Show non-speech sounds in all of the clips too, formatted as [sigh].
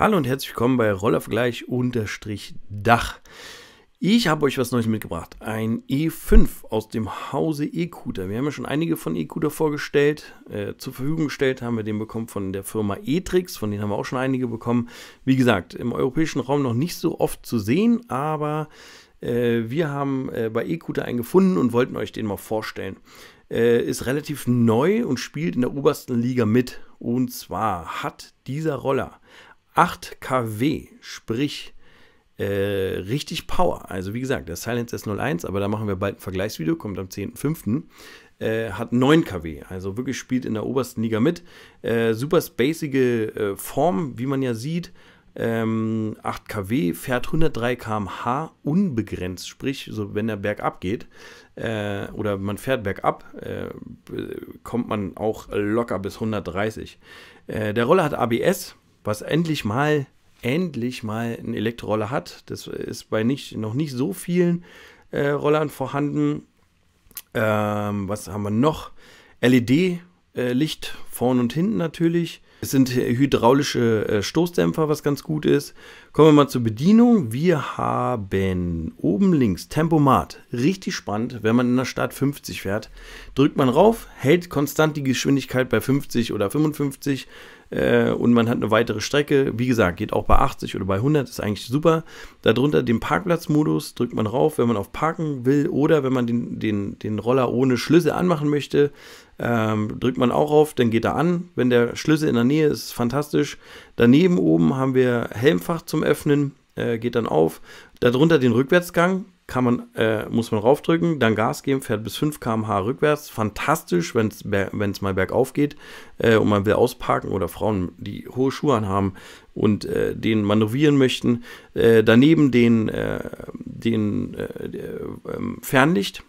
Hallo und herzlich willkommen bei Rollervergleich unterstrich Dach. Ich habe euch was Neues mitgebracht. Ein E5 aus dem Hause E-Cooter. Wir haben ja schon einige von E-Cooter vorgestellt. Äh, zur Verfügung gestellt haben wir den bekommen von der Firma E-Trix. Von denen haben wir auch schon einige bekommen. Wie gesagt, im europäischen Raum noch nicht so oft zu sehen, aber äh, wir haben äh, bei E-Cooter einen gefunden und wollten euch den mal vorstellen. Äh, ist relativ neu und spielt in der obersten Liga mit. Und zwar hat dieser Roller 8 kW, sprich äh, richtig Power. Also wie gesagt, der Silence S01, aber da machen wir bald ein Vergleichsvideo, kommt am 10.05. Äh, hat 9 kW, also wirklich spielt in der obersten Liga mit. Äh, super spacige äh, Form, wie man ja sieht. Ähm, 8 kW, fährt 103 km/h unbegrenzt, sprich, so wenn er bergab geht äh, oder man fährt bergab, äh, kommt man auch locker bis 130. Äh, der Roller hat ABS, was endlich mal, endlich mal einen Elektroroller hat. Das ist bei nicht, noch nicht so vielen äh, Rollern vorhanden. Ähm, was haben wir noch? LED-Licht äh, vorn und hinten natürlich. Es sind hydraulische äh, Stoßdämpfer, was ganz gut ist. Kommen wir mal zur Bedienung. Wir haben oben links Tempomat. Richtig spannend, wenn man in der Stadt 50 fährt. Drückt man rauf, hält konstant die Geschwindigkeit bei 50 oder 55 äh, und man hat eine weitere Strecke. Wie gesagt, geht auch bei 80 oder bei 100, ist eigentlich super. Darunter den Parkplatzmodus drückt man rauf, wenn man auf Parken will oder wenn man den, den, den Roller ohne Schlüssel anmachen möchte. Ähm, drückt man auch auf, dann geht da da an. Wenn der Schlüssel in der Nähe ist, ist fantastisch. Daneben oben haben wir Helmfach zum Öffnen, äh, geht dann auf. Darunter den Rückwärtsgang, kann man, äh, muss man raufdrücken, dann Gas geben, fährt bis 5 km/h rückwärts. Fantastisch, wenn es mal bergauf geht äh, und man will ausparken oder Frauen, die hohe Schuhe anhaben und äh, den manövrieren möchten. Äh, daneben den, äh, den äh, ähm, Fernlicht,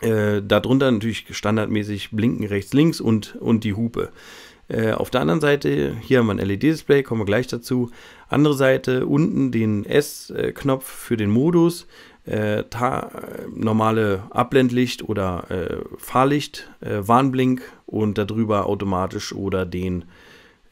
äh, darunter natürlich standardmäßig blinken rechts, links und, und die Hupe. Äh, auf der anderen Seite, hier haben wir ein LED-Display, kommen wir gleich dazu. Andere Seite, unten den S-Knopf für den Modus, äh, normale Abblendlicht oder äh, Fahrlicht, äh, Warnblink und darüber automatisch oder den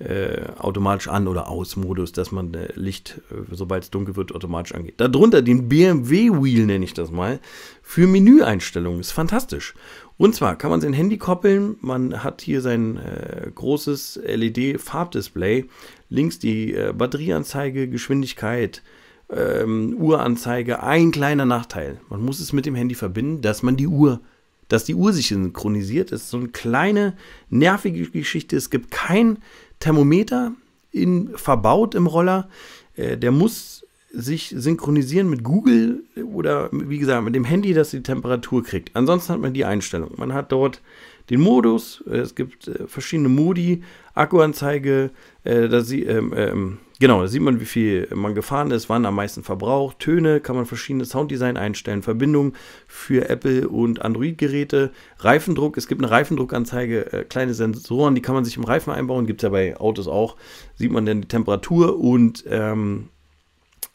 äh, automatisch an- oder aus-Modus, dass man äh, Licht, äh, sobald es dunkel wird, automatisch angeht. Darunter den BMW-Wheel nenne ich das mal, für Menüeinstellungen. Ist fantastisch. Und zwar kann man sein Handy koppeln, man hat hier sein äh, großes LED-Farbdisplay, links die äh, Batterieanzeige, Geschwindigkeit, ähm, Uhranzeige, ein kleiner Nachteil. Man muss es mit dem Handy verbinden, dass man die Uhr, dass die Uhr sich synchronisiert. Das ist so eine kleine nervige Geschichte. Es gibt kein Thermometer in, verbaut im Roller. Äh, der muss sich synchronisieren mit Google oder wie gesagt mit dem Handy, dass die Temperatur kriegt. Ansonsten hat man die Einstellung. Man hat dort den Modus, äh, es gibt äh, verschiedene Modi, Akkuanzeige, äh, da sie, ähm, ähm, genau, da sieht man, wie viel man gefahren ist, wann am meisten verbraucht, Töne, kann man verschiedene Sounddesign einstellen, Verbindung für Apple und Android-Geräte, Reifendruck, es gibt eine Reifendruckanzeige, äh, kleine Sensoren, die kann man sich im Reifen einbauen, gibt es ja bei Autos auch, sieht man dann die Temperatur und ähm,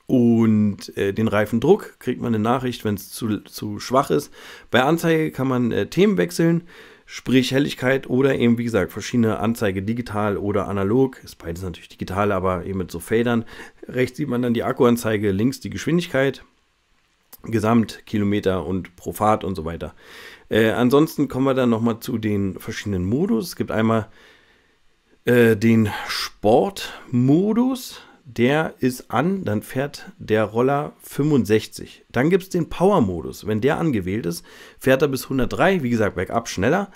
und äh, den Reifendruck kriegt man eine Nachricht, wenn es zu, zu schwach ist. Bei Anzeige kann man äh, Themen wechseln, sprich Helligkeit oder eben, wie gesagt, verschiedene Anzeige digital oder analog. Ist beides natürlich digital, aber eben mit so Federn. Rechts sieht man dann die Akkuanzeige, links die Geschwindigkeit. Gesamtkilometer und pro Fahrt und so weiter. Äh, ansonsten kommen wir dann nochmal zu den verschiedenen Modus. Es gibt einmal äh, den Sportmodus der ist an, dann fährt der Roller 65. Dann gibt es den Power-Modus. Wenn der angewählt ist, fährt er bis 103, wie gesagt, bergab schneller.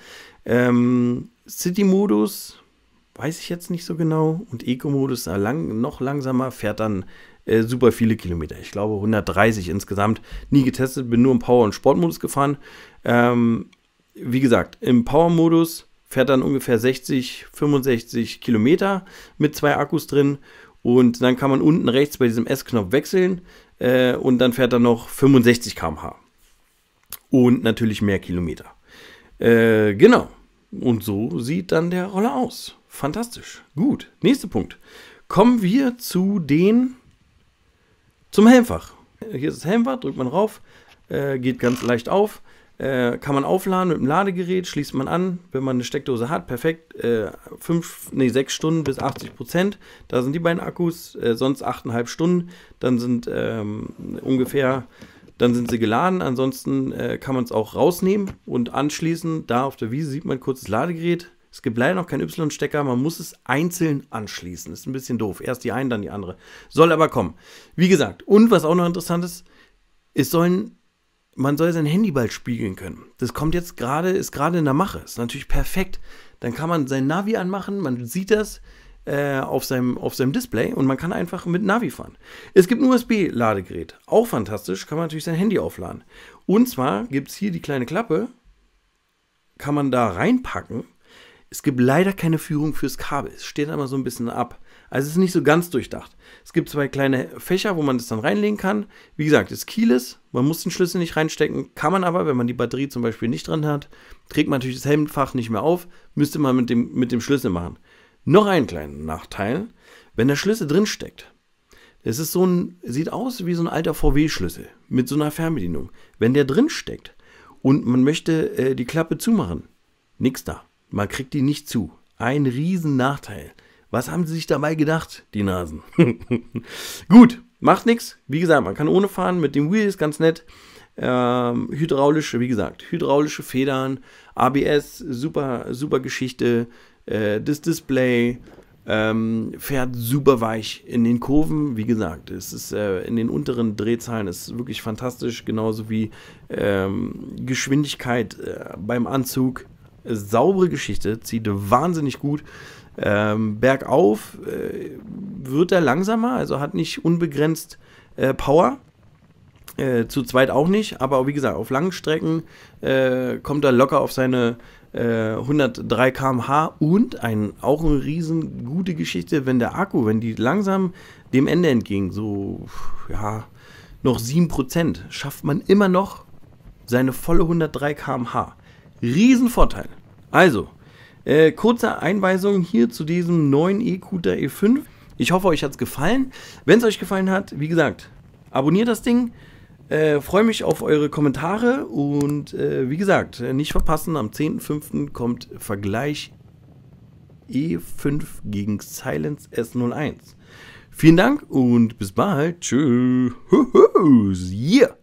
Ähm, City-Modus weiß ich jetzt nicht so genau. Und Eco-Modus äh, lang, noch langsamer, fährt dann äh, super viele Kilometer. Ich glaube 130 insgesamt. Nie getestet, bin nur im Power- und Sportmodus gefahren. Ähm, wie gesagt, im Power-Modus fährt dann ungefähr 60, 65 Kilometer mit zwei Akkus drin und dann kann man unten rechts bei diesem S-Knopf wechseln äh, und dann fährt er noch 65 km/h. Und natürlich mehr Kilometer. Äh, genau. Und so sieht dann der Roller aus. Fantastisch. Gut. Nächster Punkt. Kommen wir zu den zum Helmfach. Hier ist das Helmfach, drückt man rauf, äh, geht ganz leicht auf äh, kann man aufladen mit dem Ladegerät, schließt man an, wenn man eine Steckdose hat, perfekt. Äh, fünf, nee, sechs Stunden bis 80 Prozent. Da sind die beiden Akkus, äh, sonst 8,5 Stunden. Dann sind ähm, ungefähr, dann sind sie geladen. Ansonsten äh, kann man es auch rausnehmen und anschließen. Da auf der Wiese sieht man kurz das Ladegerät. Es gibt leider noch keinen Y-Stecker, man muss es einzeln anschließen. Das ist ein bisschen doof. Erst die einen, dann die andere. Soll aber kommen. Wie gesagt, und was auch noch interessant ist, es sollen man soll sein Handy bald spiegeln können. Das kommt jetzt gerade, ist gerade in der Mache. Ist natürlich perfekt. Dann kann man sein Navi anmachen, man sieht das äh, auf, seinem, auf seinem Display und man kann einfach mit Navi fahren. Es gibt ein USB-Ladegerät. Auch fantastisch, kann man natürlich sein Handy aufladen. Und zwar gibt es hier die kleine Klappe, kann man da reinpacken. Es gibt leider keine Führung fürs Kabel. Es steht aber so ein bisschen ab. Also es ist nicht so ganz durchdacht. Es gibt zwei kleine Fächer, wo man das dann reinlegen kann. Wie gesagt, ist Keyless, man muss den Schlüssel nicht reinstecken, kann man aber, wenn man die Batterie zum Beispiel nicht dran hat, trägt man natürlich das Helmfach nicht mehr auf, müsste man mit dem, mit dem Schlüssel machen. Noch einen kleinen Nachteil, wenn der Schlüssel drin steckt, es ist so ein, sieht aus wie so ein alter VW-Schlüssel mit so einer Fernbedienung. Wenn der drin steckt und man möchte äh, die Klappe zumachen, nix da. Man kriegt die nicht zu. Ein riesen Nachteil. Was haben sie sich dabei gedacht, die Nasen? [laughs] Gut, macht nichts. Wie gesagt, man kann ohne fahren. Mit dem Wheel ist ganz nett. Ähm, hydraulische, wie gesagt, hydraulische Federn, ABS, super, super Geschichte. Äh, das Display ähm, fährt super weich in den Kurven. Wie gesagt, es ist äh, in den unteren Drehzahlen ist wirklich fantastisch, genauso wie ähm, Geschwindigkeit äh, beim Anzug. Saubere Geschichte, zieht wahnsinnig gut. Ähm, bergauf äh, wird er langsamer, also hat nicht unbegrenzt äh, Power. Äh, zu zweit auch nicht, aber wie gesagt, auf langen Strecken äh, kommt er locker auf seine 103 äh, km/h und ein, auch eine riesen gute Geschichte, wenn der Akku, wenn die langsam dem Ende entging, so ja, noch 7%, schafft man immer noch seine volle 103 km/h. Riesenvorteil. Also, äh, kurze Einweisung hier zu diesem neuen E-Cooter E5. Ich hoffe, euch hat es gefallen. Wenn es euch gefallen hat, wie gesagt, abonniert das Ding. Äh, Freue mich auf eure Kommentare und äh, wie gesagt, nicht verpassen, am 10.05. kommt Vergleich E5 gegen Silence S01. Vielen Dank und bis bald. Tschüss. Yeah.